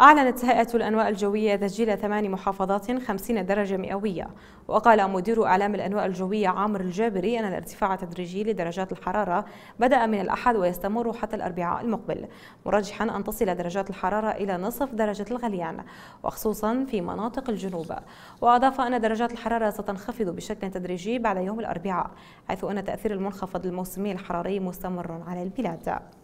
أعلنت هيئة الأنواء الجوية تسجيل ثمان محافظات 50 درجة مئوية وقال مدير أعلام الأنواء الجوية عامر الجابري أن الارتفاع التدريجي لدرجات الحرارة بدأ من الأحد ويستمر حتى الأربعاء المقبل مرجحا أن تصل درجات الحرارة إلى نصف درجة الغليان وخصوصا في مناطق الجنوب وأضاف أن درجات الحرارة ستنخفض بشكل تدريجي بعد يوم الأربعاء حيث أن تأثير المنخفض الموسمي الحراري مستمر على البلاد